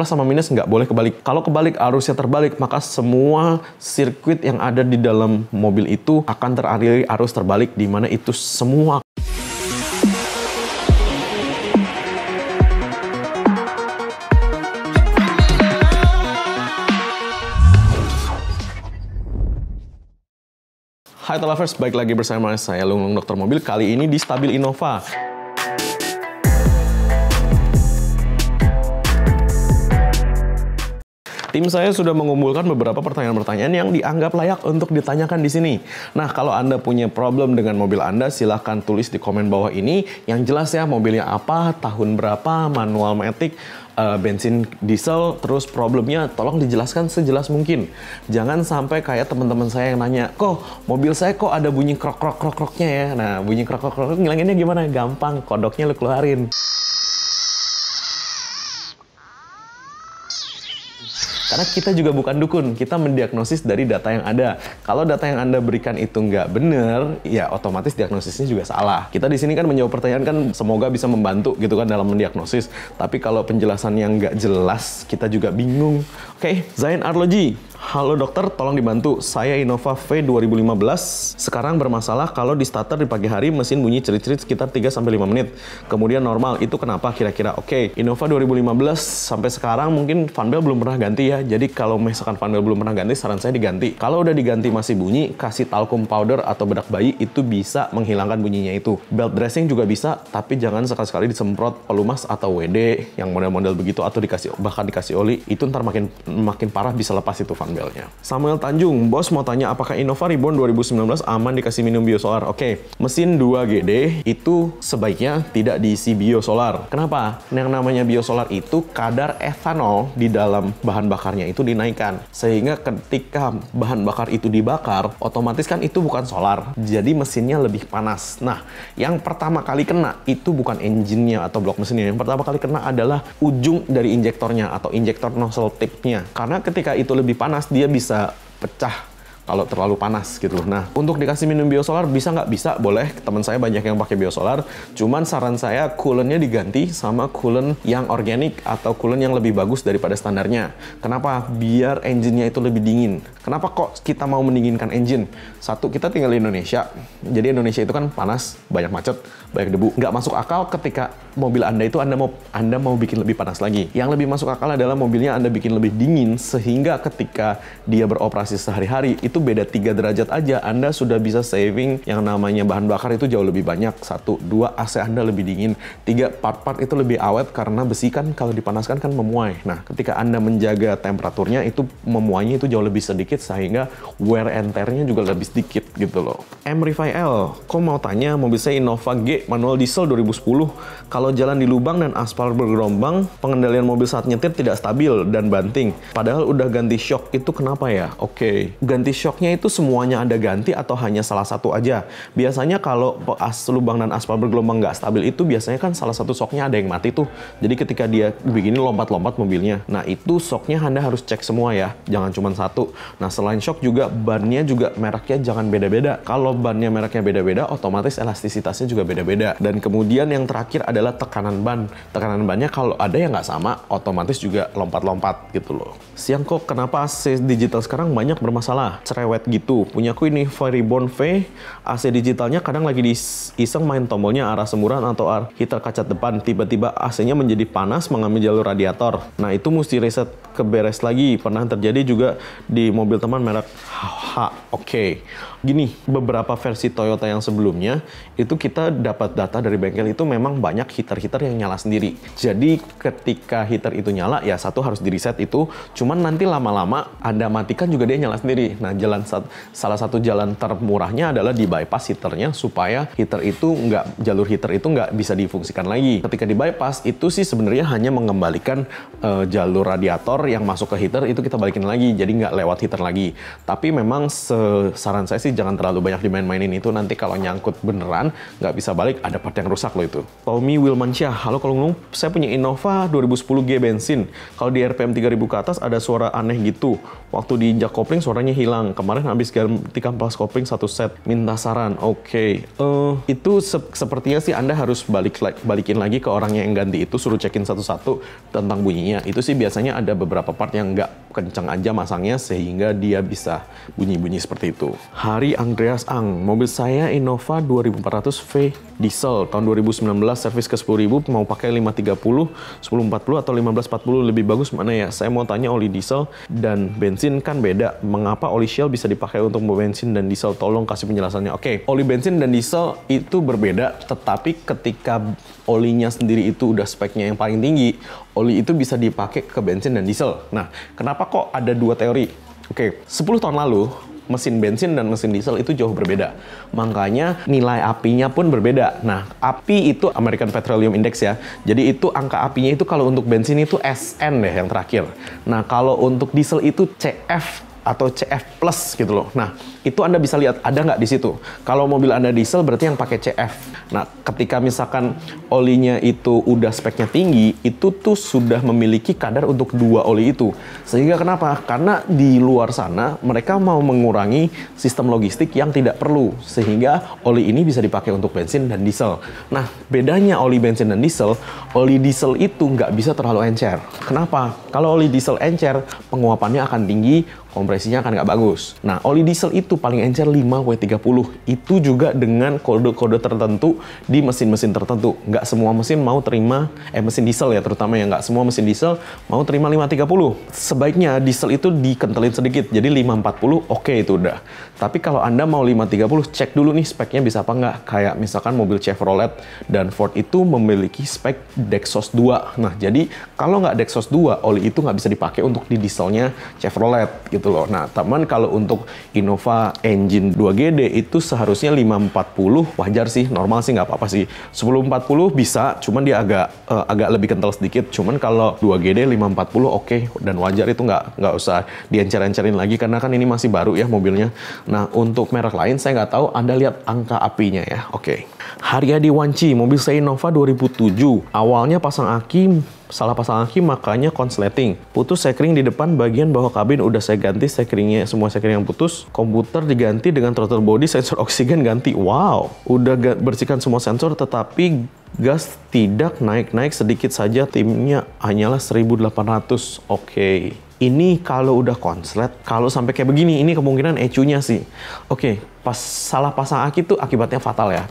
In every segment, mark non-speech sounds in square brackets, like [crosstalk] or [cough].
plus sama minus nggak boleh kebalik. Kalau kebalik arusnya terbalik, maka semua sirkuit yang ada di dalam mobil itu akan teraliri arus terbalik di mana itu semua Hai Telavers, baik lagi bersama saya Lung Dokter Mobil kali ini di Stabil Innova. Tim saya sudah mengumpulkan beberapa pertanyaan-pertanyaan yang dianggap layak untuk ditanyakan di sini. Nah, kalau Anda punya problem dengan mobil Anda, silahkan tulis di komen bawah ini. Yang jelas ya, mobilnya apa, tahun berapa, manual matic, eh, bensin diesel terus problemnya tolong dijelaskan sejelas mungkin jangan sampai kayak teman-teman saya yang nanya kok mobil saya kok ada bunyi krok krok krok kroknya ya nah bunyi krok krok krok ngilanginnya gimana gampang kodoknya lu keluarin Karena kita juga bukan dukun, kita mendiagnosis dari data yang ada. Kalau data yang Anda berikan itu nggak benar, ya otomatis diagnosisnya juga salah. Kita di sini kan menjawab pertanyaan kan semoga bisa membantu gitu kan dalam mendiagnosis. Tapi kalau penjelasan yang nggak jelas, kita juga bingung. Oke, okay, Zain Arloji, Halo dokter, tolong dibantu. Saya Innova V 2015. Sekarang bermasalah kalau di starter di pagi hari mesin bunyi cerit-cerit sekitar 3 sampai 5 menit. Kemudian normal. Itu kenapa kira-kira? Oke, okay. Innova 2015 sampai sekarang mungkin fan fanbel belum pernah ganti ya. Jadi kalau misalkan fan fanbel belum pernah ganti, saran saya diganti. Kalau udah diganti masih bunyi, kasih talcum powder atau bedak bayi itu bisa menghilangkan bunyinya itu. Belt dressing juga bisa, tapi jangan sekali-sekali disemprot pelumas atau WD yang model-model begitu atau dikasih bahkan dikasih oli, itu ntar makin makin parah bisa lepas itu fan dumbbellnya. Samuel Tanjung, bos mau tanya apakah Innova Reborn 2019 aman dikasih minum biosolar? Oke, okay. mesin 2GD itu sebaiknya tidak diisi biosolar. Kenapa? Yang namanya biosolar itu kadar etanol di dalam bahan bakarnya itu dinaikkan. Sehingga ketika bahan bakar itu dibakar, otomatis kan itu bukan solar. Jadi mesinnya lebih panas. Nah, yang pertama kali kena itu bukan engine-nya atau blok mesinnya. Yang pertama kali kena adalah ujung dari injektornya atau injektor nozzle tipnya. Karena ketika itu lebih panas, panas dia bisa pecah kalau terlalu panas gitu loh. Nah, untuk dikasih minum biosolar bisa nggak? Bisa, boleh. Teman saya banyak yang pakai biosolar. Cuman saran saya coolantnya diganti sama coolant yang organik atau coolant yang lebih bagus daripada standarnya. Kenapa? Biar engine-nya itu lebih dingin. Kenapa kok kita mau mendinginkan engine? Satu, kita tinggal di Indonesia. Jadi Indonesia itu kan panas, banyak macet banyak debu. Nggak masuk akal ketika mobil Anda itu Anda mau Anda mau bikin lebih panas lagi. Yang lebih masuk akal adalah mobilnya Anda bikin lebih dingin sehingga ketika dia beroperasi sehari-hari itu beda 3 derajat aja Anda sudah bisa saving yang namanya bahan bakar itu jauh lebih banyak. Satu, dua AC Anda lebih dingin. Tiga, part-part itu lebih awet karena besi kan kalau dipanaskan kan memuai. Nah, ketika Anda menjaga temperaturnya itu memuainya itu jauh lebih sedikit sehingga wear and tear-nya juga lebih sedikit gitu loh. Emrify L, kok mau tanya mobil saya Innova G manual diesel 2010. Kalau jalan di lubang dan aspal bergerombang, pengendalian mobil saat nyetir tidak stabil dan banting. Padahal udah ganti shock itu kenapa ya? Oke, okay. ganti shocknya itu semuanya ada ganti atau hanya salah satu aja? Biasanya kalau as lubang dan aspal bergelombang nggak stabil itu biasanya kan salah satu shocknya ada yang mati tuh. Jadi ketika dia begini lompat-lompat mobilnya, nah itu shocknya anda harus cek semua ya, jangan cuma satu. Nah selain shock juga bannya juga mereknya jangan beda-beda. Kalau bannya mereknya beda-beda, otomatis elastisitasnya juga beda-beda beda-beda dan kemudian yang terakhir adalah tekanan ban tekanan bannya kalau ada yang nggak sama otomatis juga lompat-lompat gitu loh siang kok kenapa AC digital sekarang banyak bermasalah cerewet gitu punya ku ini Fireborn V AC digitalnya kadang lagi di iseng main tombolnya arah semburan atau arah heater kaca depan tiba-tiba AC-nya menjadi panas mengambil jalur radiator nah itu mesti reset ke beres lagi pernah terjadi juga di mobil teman merek H oke okay. Gini, beberapa versi Toyota yang sebelumnya itu kita dapat data dari bengkel itu memang banyak heater-heater yang nyala sendiri. Jadi ketika heater itu nyala ya satu harus di reset itu, cuman nanti lama-lama Anda matikan juga dia nyala sendiri. Nah, jalan salah satu jalan termurahnya adalah di bypass heaternya supaya heater itu nggak jalur heater itu nggak bisa difungsikan lagi. Ketika di bypass itu sih sebenarnya hanya mengembalikan uh, jalur radiator yang masuk ke heater itu kita balikin lagi, jadi nggak lewat heater lagi. Tapi memang saran saya sih sih jangan terlalu banyak dimain-mainin itu nanti kalau nyangkut beneran nggak bisa balik ada part yang rusak loh itu. Tommy Wilmansyah, halo kalau ngomong saya punya Innova 2010G bensin. Kalau di RPM 3000 ke atas ada suara aneh gitu. Waktu diinjak kopling suaranya hilang. Kemarin habis ganti kampas kopling satu set. Minta saran. Oke. Okay. Uh, eh, itu se sepertinya sih Anda harus balik balikin lagi ke orangnya yang ganti itu suruh cekin satu-satu tentang bunyinya. Itu sih biasanya ada beberapa part yang nggak kencang aja masangnya sehingga dia bisa bunyi-bunyi seperti itu. Hari Ferrari Andreas Ang. Mobil saya Innova 2400V diesel tahun 2019 servis ke 10.000 mau pakai 530, 1040 atau 1540 lebih bagus mana ya? Saya mau tanya oli diesel dan bensin kan beda. Mengapa oli Shell bisa dipakai untuk bensin dan diesel? Tolong kasih penjelasannya. Oke, okay, oli bensin dan diesel itu berbeda tetapi ketika olinya sendiri itu udah speknya yang paling tinggi, oli itu bisa dipakai ke bensin dan diesel. Nah, kenapa kok ada dua teori? Oke, okay, 10 tahun lalu mesin bensin dan mesin diesel itu jauh berbeda. Makanya nilai apinya pun berbeda. Nah, api itu American Petroleum Index ya. Jadi itu angka apinya itu kalau untuk bensin itu SN deh yang terakhir. Nah, kalau untuk diesel itu CF atau CF Plus gitu loh. Nah, itu Anda bisa lihat ada nggak di situ. Kalau mobil Anda diesel berarti yang pakai CF. Nah, ketika misalkan olinya itu udah speknya tinggi, itu tuh sudah memiliki kadar untuk dua oli itu. Sehingga kenapa? Karena di luar sana mereka mau mengurangi sistem logistik yang tidak perlu. Sehingga oli ini bisa dipakai untuk bensin dan diesel. Nah, bedanya oli bensin dan diesel, oli diesel itu nggak bisa terlalu encer. Kenapa? Kalau oli diesel encer, penguapannya akan tinggi, kompresinya akan nggak bagus. Nah, oli diesel itu paling encer 5W30. Itu juga dengan kode-kode tertentu di mesin-mesin tertentu. Nggak semua mesin mau terima, eh mesin diesel ya terutama yang nggak semua mesin diesel mau terima 530. Sebaiknya diesel itu dikentelin sedikit, jadi 540 oke okay, itu udah. Tapi kalau Anda mau 530, cek dulu nih speknya bisa apa nggak. Kayak misalkan mobil Chevrolet dan Ford itu memiliki spek Dexos 2. Nah, jadi kalau nggak Dexos 2, oli itu nggak bisa dipakai untuk di dieselnya Chevrolet gitu gitu loh. Nah, teman kalau untuk Innova engine 2GD itu seharusnya 540 wajar sih, normal sih nggak apa-apa sih. 1040 bisa, cuman dia agak uh, agak lebih kental sedikit. Cuman kalau 2GD 540 oke okay, dan wajar itu nggak nggak usah diencer-encerin lagi karena kan ini masih baru ya mobilnya. Nah, untuk merek lain saya nggak tahu, Anda lihat angka apinya ya. Oke. Okay. Haryadi Wanci, mobil saya Innova 2007. Awalnya pasang aki salah pasang aki makanya konsleting. Putus sekring di depan bagian bawah kabin udah saya ganti sekringnya, semua sekring yang putus. Komputer diganti dengan throttle body, [laughs] sensor oksigen ganti. Wow, udah bersihkan semua sensor tetapi gas tidak naik-naik sedikit saja timnya hanyalah 1800. Oke. Okay. Ini kalau udah konslet, kalau sampai kayak begini, ini kemungkinan ecunya sih. Oke, okay, pas salah pasang aki tuh akibatnya fatal ya.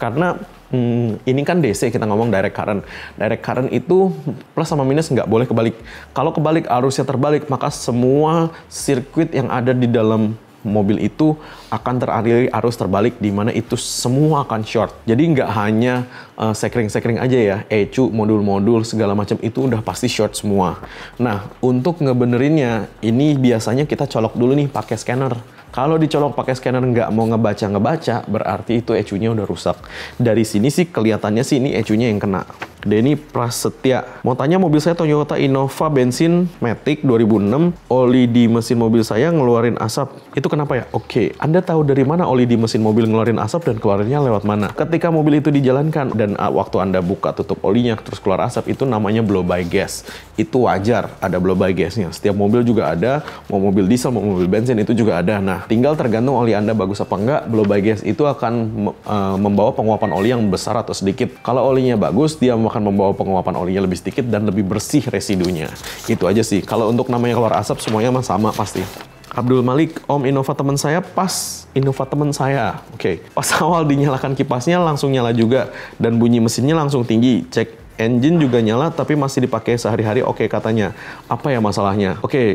Karena hmm, ini kan DC kita ngomong direct current. Direct current itu plus sama minus nggak boleh kebalik. Kalau kebalik arusnya terbalik maka semua sirkuit yang ada di dalam mobil itu akan teraliri arus terbalik di mana itu semua akan short. Jadi nggak hanya uh, sekring-sekring aja ya, ecu, modul-modul segala macam itu udah pasti short semua. Nah untuk ngebenerinnya ini biasanya kita colok dulu nih pakai scanner kalau dicolok pakai scanner nggak mau ngebaca-ngebaca, berarti itu ecunya udah rusak. Dari sini sih kelihatannya sih ini ecunya yang kena. Denny Prasetya. Mau tanya mobil saya Toyota Innova bensin Matic 2006, oli di mesin mobil saya ngeluarin asap. Itu kenapa ya? Oke, Anda tahu dari mana oli di mesin mobil ngeluarin asap dan keluarnya lewat mana? Ketika mobil itu dijalankan dan ah, waktu Anda buka tutup olinya terus keluar asap itu namanya blow by gas. Itu wajar ada blow by gasnya. Setiap mobil juga ada, mau mobil diesel mau mobil bensin itu juga ada. Nah, tinggal tergantung oli Anda bagus apa enggak, blow by gas itu akan uh, membawa penguapan oli yang besar atau sedikit. Kalau olinya bagus, dia akan membawa penguapan olinya lebih sedikit dan lebih bersih residunya. Itu aja sih. Kalau untuk namanya keluar asap semuanya mah sama pasti. Abdul Malik, Om Innova teman saya pas Innova teman saya. Oke, okay. pas [laughs] awal dinyalakan kipasnya langsung nyala juga dan bunyi mesinnya langsung tinggi. Cek engine juga nyala tapi masih dipakai sehari-hari oke okay, katanya. Apa ya masalahnya? Oke, okay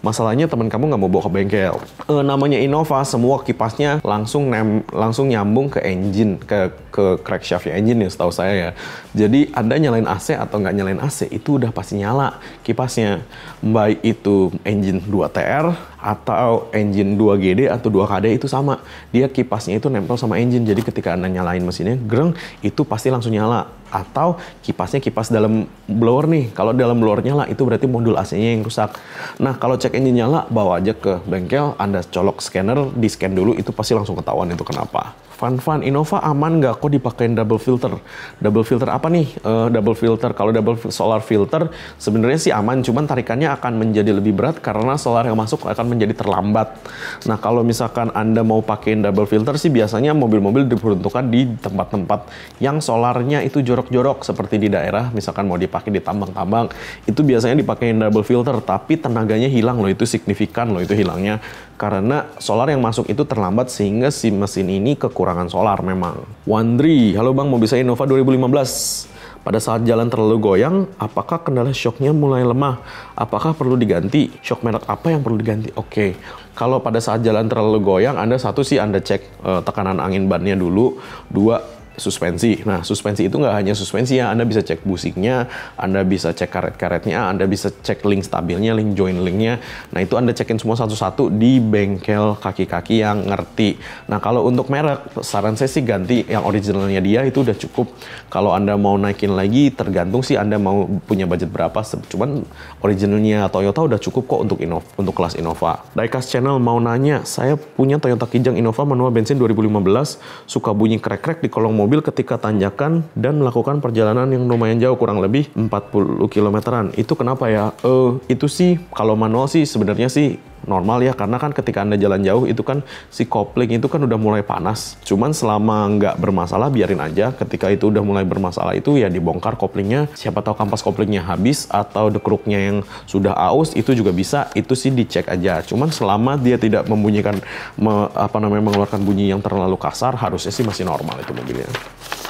Masalahnya teman kamu nggak mau bawa ke bengkel. E, namanya Innova, semua kipasnya langsung nem, langsung nyambung ke engine, ke ke crankshaft ya engine ya setahu saya ya. Jadi Anda nyalain AC atau nggak nyalain AC itu udah pasti nyala kipasnya. Baik itu engine 2TR atau engine 2GD atau 2KD itu sama. Dia kipasnya itu nempel sama engine. Jadi ketika Anda nyalain mesinnya, greng, itu pasti langsung nyala atau kipasnya kipas dalam blower nih. Kalau dalam blower nyala itu berarti modul AC-nya yang rusak. Nah, kalau cek engine nyala bawa aja ke bengkel, Anda colok scanner, di-scan dulu itu pasti langsung ketahuan itu kenapa. Fun fun, Innova aman nggak kok dipakein double filter? Double filter apa nih? Uh, double filter. Kalau double solar filter sebenarnya sih aman, cuman tarikannya akan menjadi lebih berat karena solar yang masuk akan menjadi terlambat. Nah kalau misalkan anda mau pakein double filter sih biasanya mobil-mobil diperuntukkan di tempat-tempat yang solarnya itu jorok-jorok seperti di daerah, misalkan mau dipakai di tambang-tambang, itu biasanya dipakein double filter, tapi tenaganya hilang loh, itu signifikan loh itu hilangnya karena solar yang masuk itu terlambat sehingga si mesin ini kekurangan solar memang. Wandri, halo Bang, mau bisa Innova 2015. Pada saat jalan terlalu goyang, apakah kendala shocknya mulai lemah? Apakah perlu diganti? Shock merek apa yang perlu diganti? Oke, okay. kalau pada saat jalan terlalu goyang, Anda satu sih Anda cek uh, tekanan angin bannya dulu. Dua, suspensi. Nah, suspensi itu nggak hanya suspensi ya, Anda bisa cek busiknya, Anda bisa cek karet-karetnya, Anda bisa cek link stabilnya, link join linknya. Nah, itu Anda cekin semua satu-satu di bengkel kaki-kaki yang ngerti. Nah, kalau untuk merek, saran saya sih ganti yang originalnya dia itu udah cukup. Kalau Anda mau naikin lagi, tergantung sih Anda mau punya budget berapa. Cuman originalnya Toyota udah cukup kok untuk Innova, untuk kelas Innova. Daikas Channel mau nanya, saya punya Toyota Kijang Innova manual bensin 2015, suka bunyi krek-krek di kolong mobil mobil ketika tanjakan dan melakukan perjalanan yang lumayan jauh kurang lebih 40 kilometeran. Itu kenapa ya? Eh uh, itu sih kalau manual sih sebenarnya sih normal ya karena kan ketika anda jalan jauh itu kan si kopling itu kan udah mulai panas cuman selama nggak bermasalah biarin aja ketika itu udah mulai bermasalah itu ya dibongkar koplingnya siapa tahu kampas koplingnya habis atau dekruknya yang sudah aus itu juga bisa itu sih dicek aja cuman selama dia tidak membunyikan me, apa namanya mengeluarkan bunyi yang terlalu kasar harusnya sih masih normal itu mobilnya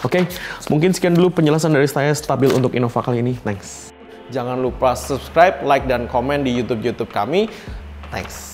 oke okay, mungkin sekian dulu penjelasan dari saya stabil untuk Innova kali ini thanks Jangan lupa subscribe, like, dan komen di YouTube-YouTube kami. Thanks.